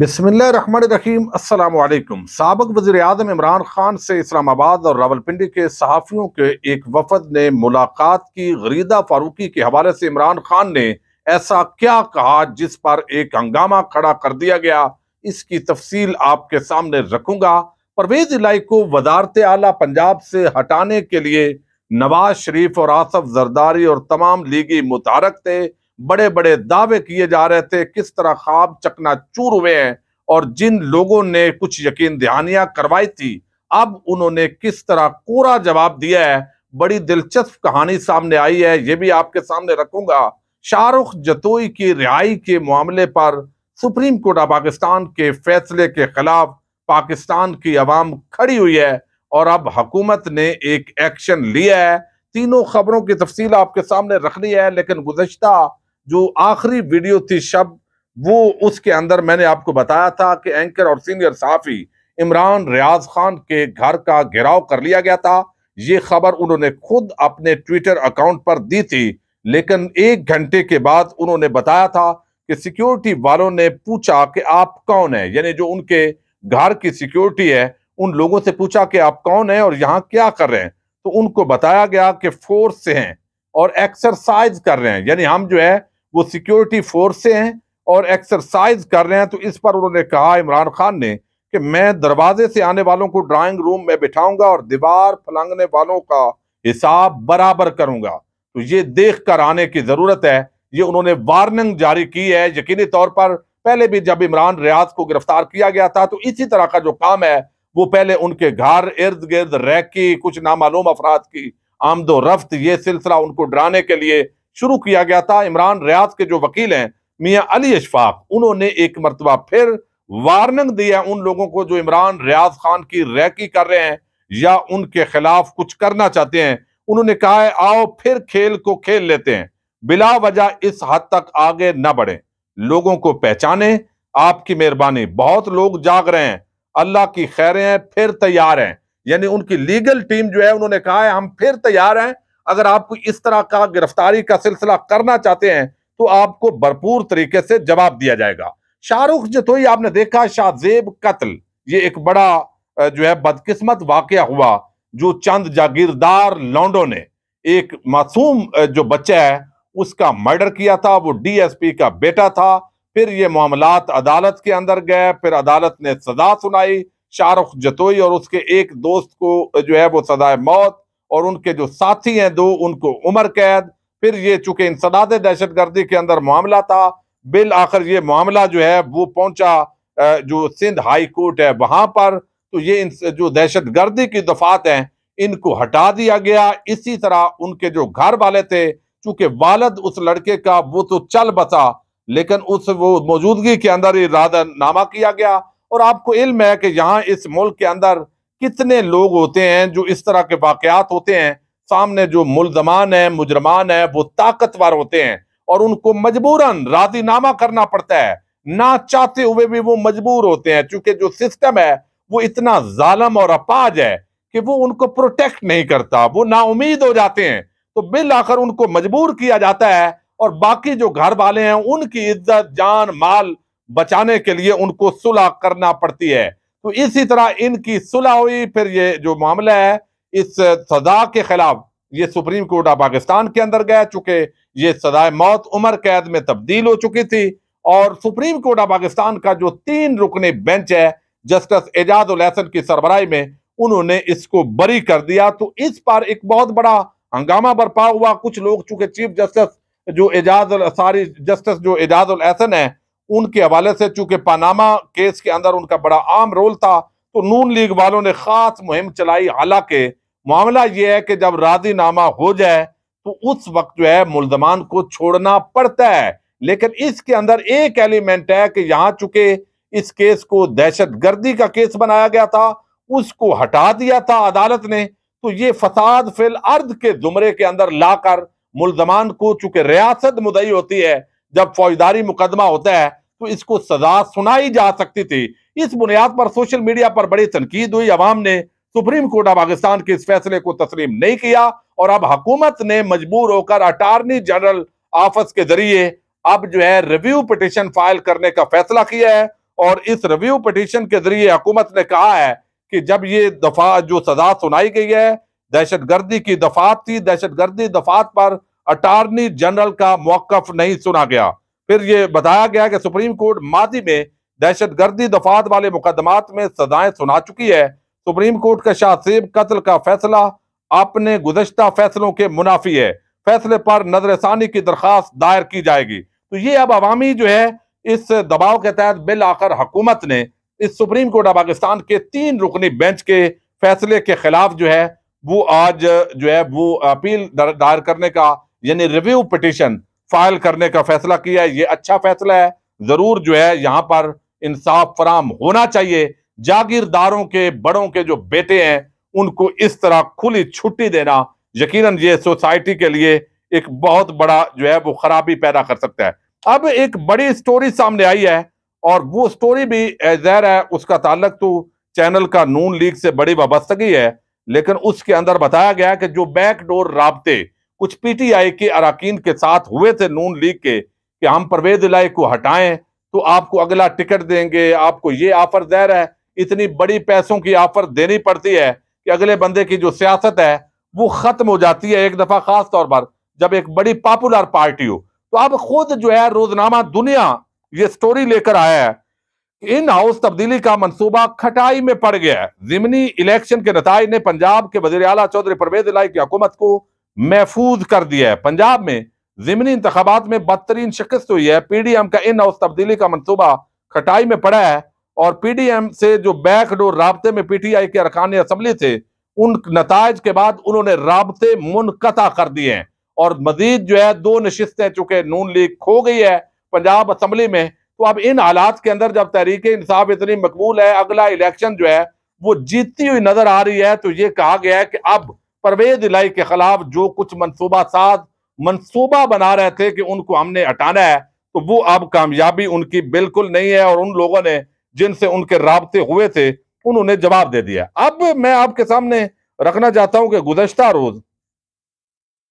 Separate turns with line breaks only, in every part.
बिसमीम अल्लाम सबक वजी अजम इमरान ख़ान से इस्लामाबाद और रावलपिंडी के सहाफ़ियों के एक वफद ने मुलाकात की गरीदा फारूकी के हवाले से इमरान खान ने ऐसा क्या कहा जिस पर एक हंगामा खड़ा कर दिया गया इसकी तफसील आपके सामने रखूंगा परवेज इलाई को वजारत आला पंजाब से हटाने के लिए नवाज शरीफ और आसफ जरदारी और तमाम लीगी मुतारक थे बड़े बड़े दावे किए जा रहे थे किस तरह खाब चकना चूर हुए हैं और जिन लोगों ने कुछ यकीन दहानियां करवाई थी अब उन्होंने किस तरह कोरा जवाब दिया है बड़ी दिलचस्प कहानी सामने आई है ये भी आपके सामने रखूंगा शाहरुख जतोई की रिहाई के मामले पर सुप्रीम कोर्ट ऑफ पाकिस्तान के फैसले के खिलाफ पाकिस्तान की आवाम खड़ी हुई है और अब हुकूमत ने एक एक्शन लिया है तीनों खबरों की तफसील आपके सामने रखनी है लेकिन गुजश्ता जो आखिरी वीडियो थी शब वो उसके अंदर मैंने आपको बताया था कि एंकर और सीनियर साफी इमरान रियाज खान के घर का घेराव कर लिया गया था ये खबर उन्होंने खुद अपने ट्विटर अकाउंट पर दी थी लेकिन एक घंटे के बाद उन्होंने बताया था कि सिक्योरिटी वालों ने पूछा कि आप कौन है यानी जो उनके घर की सिक्योरिटी है उन लोगों से पूछा कि आप कौन है और यहाँ क्या कर रहे हैं तो उनको बताया गया कि फोर्स से हैं और एक्सरसाइज कर रहे हैं यानी हम जो है वो सिक्योरिटी फोर्स से हैं और एक्सरसाइज कर रहे हैं तो इस पर उन्होंने कहा इमरान खान ने कि मैं दरवाजे से आने वालों को ड्राइंग रूम में बिठाऊंगा और दीवार फलंगने वालों का हिसाब बराबर करूंगा तो ये देख कर आने की ज़रूरत है ये उन्होंने वार्निंग जारी की है यकीनी तौर पर पहले भी जब इमरान रियाज को गिरफ्तार किया गया था तो इसी तरह का जो काम है वो पहले उनके घर इर्द गिर्द रैकी कुछ नामालूम अफराद की आमदो रफ्त ये सिलसिला उनको डराने के लिए शुरू किया गया था इमरान रियाज के जो वकील हैं मियाँ अली अशफाक उन्होंने एक मरतबा फिर वार्निंग दी है उन लोगों को जो इमरान रियाज खान की रैकी कर रहे हैं या उनके खिलाफ कुछ करना चाहते हैं उन्होंने कहा है आओ फिर खेल को खेल लेते हैं बिला वजह इस हद तक आगे न बढ़े लोगों को पहचाने आपकी मेहरबानी बहुत लोग जाग रहे हैं अल्लाह की खैरें हैं फिर तैयार हैं यानी उनकी लीगल टीम जो है उन्होंने कहा है हम फिर तैयार हैं अगर आपको इस तरह का गिरफ्तारी का सिलसिला करना चाहते हैं तो आपको भरपूर तरीके से जवाब दिया जाएगा शाहरुख जतोई आपने देखा शाहजेब कत्ल ये एक बड़ा जो है बदकिस्मत वाक्य हुआ जो चंद जागीरदार लॉन्डो ने एक मासूम जो बच्चा है उसका मर्डर किया था वो डीएसपी का बेटा था फिर ये मामला अदालत के अंदर गए फिर अदालत ने सजा सुनाई शाहरुख जतोई और उसके एक दोस्त को जो है वो सजाए मौत और उनके जो साथी हैं दो उनको उम्र कैद फिर ये चूंकि इंसदाद दहशत गर्दी के अंदर मामला था बिल आखिर ये मामला जो है वो पहुंचा जो सिंध हाई कोर्ट है वहां पर तो ये जो दहशत गर्दी की दफात हैं इनको हटा दिया गया इसी तरह उनके जो घर वाले थे चूंकि वालद उस लड़के का वो तो चल बसा लेकिन उस वो मौजूदगी के अंदर इरादा नामा किया गया और आपको इल्म है कि यहाँ इस मुल्क के अंदर कितने लोग होते हैं जो इस तरह के वाकयात होते हैं सामने जो मुलजमान है मुजरमान है वो ताकतवर होते हैं और उनको मजबूरन राजीनामा करना पड़ता है ना चाहते हुए भी वो मजबूर होते हैं क्योंकि जो सिस्टम है वो इतना जालम और अपाज है कि वो उनको प्रोटेक्ट नहीं करता वो ना उम्मीद हो जाते हैं तो बिल आकर उनको मजबूर किया जाता है और बाकी जो घर वाले हैं उनकी इज्जत जान माल बचाने के लिए उनको सुलह करना पड़ती है तो इसी तरह इनकी सुलह हुई फिर ये जो मामला है इस सजा के खिलाफ ये सुप्रीम कोर्ट ऑफ पाकिस्तान के अंदर गया चुके ये सजाए मौत उम्र कैद में तब्दील हो चुकी थी और सुप्रीम कोर्ट ऑफ पाकिस्तान का जो तीन रुकने बेंच है जस्टिस एजाज उलहसन की सरबराही में उन्होंने इसको बरी कर दिया तो इस पर एक बहुत बड़ा हंगामा बरपा हुआ कुछ लोग चूंकि चीफ जस्टिस जो एजाज सारी जस्टिस जो एजाज उलहसन है उनके हवाले से चूंकि पानामा केस के अंदर उनका बड़ा आम रोल था तो नून लीग वालों ने खास मुहिम चलाई हालांकि मामला यह है कि जब राजीनामा हो जाए तो उस वक्त जो है मुलजमान को छोड़ना पड़ता है लेकिन इसके अंदर एक एलिमेंट है कि यहां चुके इस केस को दहशत गर्दी का केस बनाया गया था उसको हटा दिया था अदालत ने तो ये फसाद फिल अर्द के जुमरे के अंदर लाकर मुलजमान को चूंकि रियासत मुदई होती है जब फौजदारी मुकदमा होता है तो इसको सजा सुनाई जा सकती थी इस बुनियाद पर सोशल मीडिया पर बड़ी तनकीद हुई अवाम ने सुप्रीम कोर्ट ऑफ पाकिस्तान के इस फैसले को तस्लीम नहीं किया और अब हुकूमत ने मजबूर होकर अटारनी जनरल ऑफिस के जरिए अब जो है रिव्यू पिटिशन फाइल करने का फैसला किया है और इस रिव्यू पिटिशन के जरिए हुकूमत ने कहा है कि जब ये दफा जो सजा सुनाई गई है दहशतगर्दी की दफात थी दहशतगर्दी दफात पर अटारनी जनरल का मौकफ नहीं सुना गया फिर ये बताया गया कि सुप्रीम कोर्ट माजी में दहशत गर्दी दफात वाले मुकदमात में सजाएं सुना चुकी है सुप्रीम कोर्ट का शाहसीब कत्ल का फैसला अपने गुजशत फैसलों के मुनाफी है फैसले पर नजरसानी की दरख्वास्त दायर की जाएगी तो ये अब अवामी जो है इस दबाव के तहत बिल आकर हकूमत ने इस सुप्रीम कोर्ट ऑफ पाकिस्तान के तीन रुकनी बेंच के फैसले के खिलाफ जो है वो आज जो है वो अपील दायर करने का यानी रिव्यू पिटिशन फाइल करने का फैसला किया है ये अच्छा फैसला है जरूर जो है यहाँ पर इंसाफ फराम होना चाहिए जागीरदारों के बड़ों के जो बेटे हैं उनको इस तरह खुली छुट्टी देना यकीनन ये सोसाइटी के लिए एक बहुत बड़ा जो है वो खराबी पैदा कर सकता है अब एक बड़ी स्टोरी सामने आई है और वो स्टोरी भी जहर है उसका ताल्लक तो चैनल का नून लीग से बड़ी वाबस्तगी है लेकिन उसके अंदर बताया गया कि जो बैकडोर रबते कुछ पीटीआई के अराकीन के साथ हुए थे नून लीग के कि हम परवेज इलाही को हटाएं तो आपको अगला टिकट देंगे आपको ये ऑफर दे रहा है इतनी बड़ी पैसों की ऑफर देनी पड़ती है कि अगले बंदे की जो सियासत है वो खत्म हो जाती है एक दफा खास तौर पर जब एक बड़ी पॉपुलर पार्टी हो तो अब खुद जो है रोजनामा दुनिया ये स्टोरी लेकर आया है इन हाउस तब्दीली का मंसूबा खटाई में पड़ गया है जिमनी इलेक्शन के नतज ने पंजाब के वजीर अला चौधरी परवेज लाई की हुकूमत को महफूज कर दिया है पंजाब में जिमनी इंतबात में बदतरीन शिकस्त हुई है पी डी एम का इन हाउस तब्दीली का मनसूबा खटाई में पड़ा है और पी डी एम से जो बैकडोर रबते में पीटीआई के अरकानी असम्बली थे उन नतज के बाद उन्होंने रबते मुनकता कर दिए हैं और मजीद जो है दो नशिस्तें चूंकि नून लीग खो गई है पंजाब असम्बली में तो अब इन हालात के अंदर जब तहरीक इंसाफ इतनी मकबूल है अगला इलेक्शन जो है वो जीतती हुई नजर आ रही है तो ये कहा गया है कि अब परवेज इलाई के खिलाफ जो कुछ मनसूबा साज मनसूबा बना रहे थे कि उनको हमने हटाना है तो वो अब कामयाबी उनकी बिल्कुल नहीं है और उन लोगों ने जिनसे उनके रबते हुए थे उन्होंने जवाब दे दिया अब मैं आपके सामने रखना चाहता हूं कि गुजश्ता रोज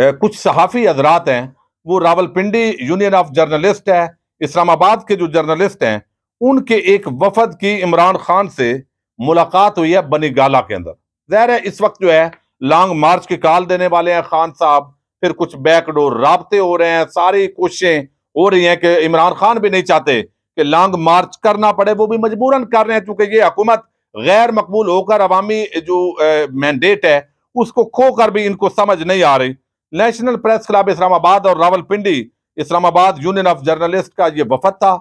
ए, कुछ सहाफ़ी हजरात हैं वो रावलपिंडी यूनियन ऑफ जर्नलिस्ट है इस्लामाबाद के जो जर्नलिस्ट हैं उनके एक वफद की इमरान खान से मुलाकात हुई है बनी गाला के अंदर जहर इस वक्त जो है लॉन्ग मार्च के काल देने वाले हैं खान साहब फिर कुछ बैकडोर रबते हो रहे हैं सारी कोशिशें हो रही हैं कि इमरान खान भी नहीं चाहते कि लॉन्ग मार्च करना पड़े वो भी मजबूरन कर रहे हैं चूंकि ये हुकूमत गैर मकबूल होकर अवामी जो मैंडेट है उसको खोकर भी इनको समझ नहीं आ रही नेशनल प्रेस क्लब इस्लामाबाद और Rawalpindi Islamabad union of journalist का ये वफद था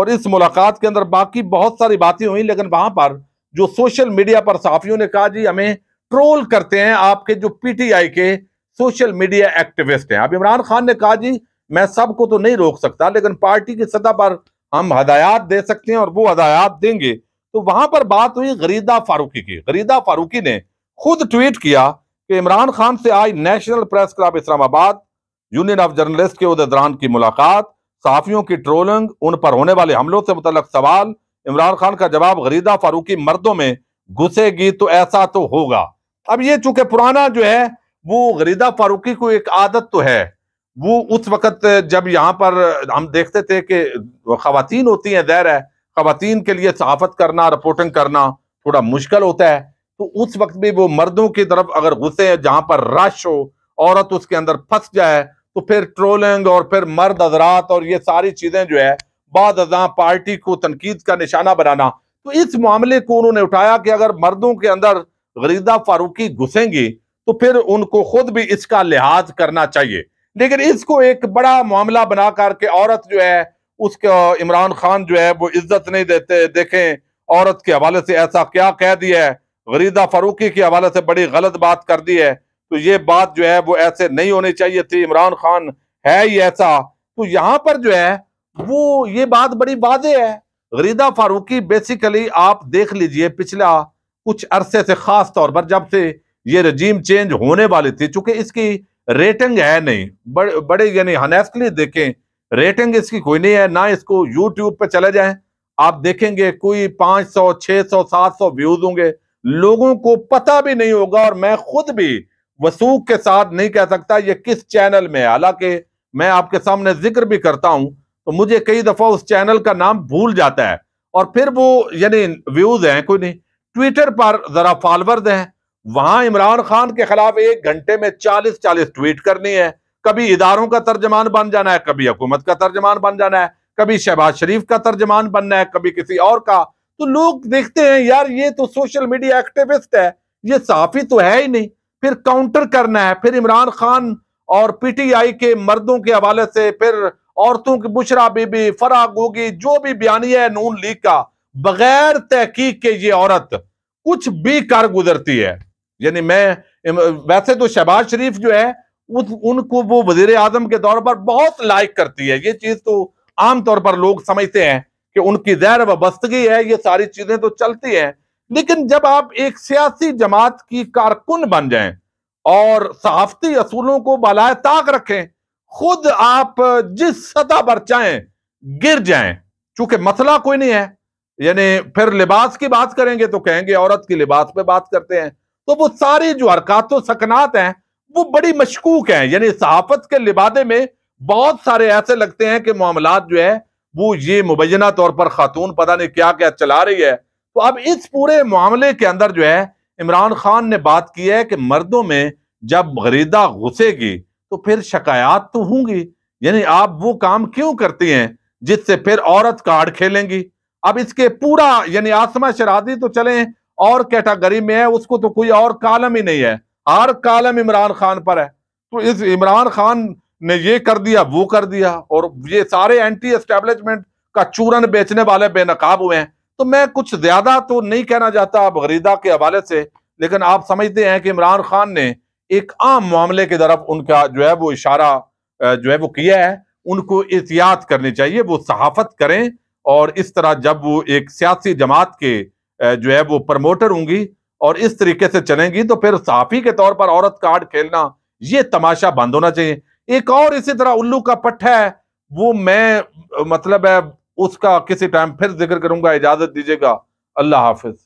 और इस मुलाकात के अंदर बाकी बहुत सारी बातें हुई लेकिन वहां पर जो सोशल मीडिया पर साफियों ने कहा जी हमें ट्रोल करते हैं आपके जो पीटीआई के सोशल मीडिया एक्टिविस्ट हैं अब इमरान खान ने कहा जी मैं सबको तो नहीं रोक सकता लेकिन पार्टी की सतह पर हम हदायत दे सकते हैं और वो हदायत देंगे तो वहां पर बात हुई गरीदा फारूकी की गरीदा फारूकी ने खुद ट्वीट किया कि इमरान खान से आज national press club Islamabad union of journalist के उदरान की मुलाकात सहाफियों की ट्रोलिंग उन पर होने वाले हमलों से मुतलक सवाल इमरान खान का जवाब गरीदा फारूकी मर्दों में घुसेगी तो ऐसा तो होगा अब ये चूंकि पुराना जो है वो गरीदा फारूकी को एक आदत तो है वो उस वक्त जब यहाँ पर हम देखते थे कि खातन होती हैं जहर है खातन के लिए सहाफत करना रिपोर्टिंग करना थोड़ा मुश्किल होता है तो उस वक्त भी वो मर्दों की तरफ अगर घुसे जहाँ पर रश हो औरत उसके अंदर फंस जाए तो फिर ट्रोलिंग और फिर मर्द हजरात और ये सारी चीज़ें जो है बाद अजा पार्टी को तनकीद का निशाना बनाना तो इस मामले को उन्होंने उठाया कि अगर मर्दों के अंदर गरीदा फारूकी घुसेंगी तो फिर उनको खुद भी इसका लिहाज करना चाहिए लेकिन इसको एक बड़ा मामला बना करके औरत जो है उसका इमरान खान जो है वो इज्जत नहीं देते देखें औरत के हवाले से ऐसा क्या कह दिया है गरीदा फारूकी के हवाले से बड़ी गलत बात कर दी है तो ये बात जो है वो ऐसे नहीं होनी चाहिए थी इमरान खान है ही ऐसा तो यहाँ पर जो है वो ये बात बड़ी बाजे है गरीदा फारूकी बेसिकली आप देख लीजिए पिछला कुछ अरसे से खास तौर पर जब से ये रजीम चेंज होने वाली थी चूंकि इसकी रेटिंग है नहीं बड़े बड़े यानी हनेस्टली देखें रेटिंग इसकी कोई नहीं है ना इसको यूट्यूब पर चले जाए आप देखेंगे कोई 500 600 700 व्यूज होंगे लोगों को पता भी नहीं होगा और मैं खुद भी वसूख के साथ नहीं कह सकता ये किस चैनल में है हालांकि मैं आपके सामने जिक्र भी करता हूं तो मुझे कई दफा उस चैनल का नाम भूल जाता है और फिर वो यानी व्यूज हैं कोई नहीं ट्विटर पर जरा फॉलोअर्स हैं वहां इमरान खान के खिलाफ एक घंटे में चालीस चालीस ट्वीट करनी है कभी इदारों का तर्जमान बन जाना है कभी हुकूमत का तर्जमान बन जाना है कभी शहबाज शरीफ का तर्जमान बनना है कभी किसी और का तो लोग देखते हैं यार ये तो सोशल मीडिया एक्टिविस्ट है ये साफी तो है ही नहीं फिर काउंटर करना है फिर इमरान खान और पीटीआई के मर्दों के हवाले से फिर औरतों की बुशरा बीबी फराग होगी जो भी बयानी है नून लीग का बगैर तहकीक के ये औरत कुछ भी कर गुजरती है यानी मैं वैसे तो शहबाज शरीफ जो है उस उनको वो वजीर आजम के तौर पर बहुत लाइक करती है ये चीज तो आमतौर पर लोग समझते हैं कि उनकी जहर वबस्तगी है ये सारी चीजें तो चलती हैं लेकिन जब आप एक सियासी जमात की कारकुन बन जाएं और सहाफती असूलों को बलाय ताक रखें खुद आप जिस सतह पर चाहें गिर जाएं चूंकि मसला कोई नहीं है यानी फिर लिबास की बात करेंगे तो कहेंगे औरत की लिबास पे बात करते हैं तो वो सारी जो हरकत सकनात हैं वो बड़ी मशकूक हैं यानी सहाफत के लिबादे में बहुत सारे ऐसे लगते हैं कि मामला जो है वो ये मुबैना तौर पर खातून पता नहीं क्या क्या चला रही है तो अब इस पूरे मामले के अंदर जो है इमरान खान ने बात की है कि मर्दों में जब गरीदा घुसेगी तो फिर शिकायत तो होंगी यानी आप वो काम क्यों करती हैं जिससे फिर औरत कार्ड खेलेंगी अब इसके पूरा यानी आसमा शराधी तो चले और कैटागरी में है उसको तो कोई और कालम ही नहीं है हर कालम इमरान खान पर है तो इस इमरान खान ने ये कर दिया वो कर दिया और ये सारे एंटी एस्टेब्लिशमेंट का चूरन बेचने वाले बेनकाब हुए हैं तो मैं कुछ ज्यादा तो नहीं कहना चाहता आप गरीदा के हवाले से लेकिन आप समझते हैं कि इमरान खान ने एक आम मामले की तरफ उनका जो है वो इशारा जो है वो किया है उनको एहतियात करनी चाहिए वो सहाफत करें और इस तरह जब वो एक सियासी जमात के जो है वो प्रमोटर होंगी और इस तरीके से चलेंगी तो फिर साफी के तौर पर औरत कार्ड खेलना ये तमाशा बंद होना चाहिए एक और इसी तरह उल्लू का पट्टा है वो मैं मतलब है उसका किसी टाइम फिर जिक्र करूंगा इजाजत दीजिएगा अल्लाह हाफिज